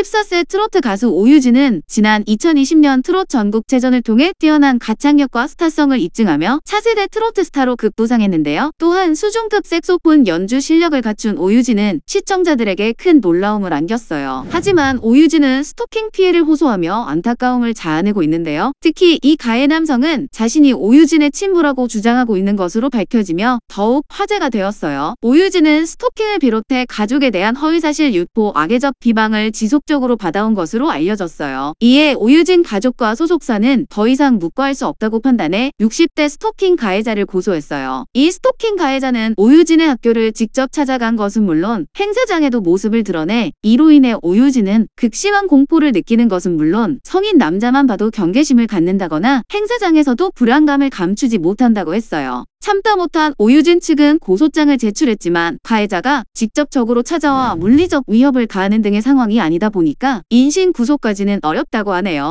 14세 트로트 가수 오유진은 지난 2020년 트롯 전국체전을 통해 뛰어난 가창력과 스타성을 입증하며 차세대 트로트 스타로 급부상했는데요. 또한 수중급 색소폰 연주 실력을 갖춘 오유진은 시청자들에게 큰 놀라움을 안겼어요. 하지만 오유진은 스토킹 피해를 호소하며 안타까움을 자아내고 있는데요. 특히 이 가해 남성은 자신이 오유진의 친부라고 주장하고 있는 것으로 밝혀지며 더욱 화제가 되었어요. 오유진은 스토킹을 비롯해 가족에 대한 허위사실 유포, 악의적 비방을 지속 지속적으로 받아온 것으로 알려졌어요. 이에 오유진 가족과 소속사는 더 이상 묵과할 수 없다고 판단해 60대 스토킹 가해자를 고소했어요. 이 스토킹 가해자는 오유진의 학교를 직접 찾아간 것은 물론 행사장에도 모습을 드러내 이로 인해 오유진은 극심한 공포를 느끼는 것은 물론 성인 남자만 봐도 경계심을 갖는다거나 행사장에서도 불안감을 감추지 못한다고 했어요. 참다 못한 오유진 측은 고소장을 제출했지만 가해자가 직접적으로 찾아와 물리적 위협을 가하는 등의 상황이 아니다 보니까 인신 구속까지는 어렵다고 하네요.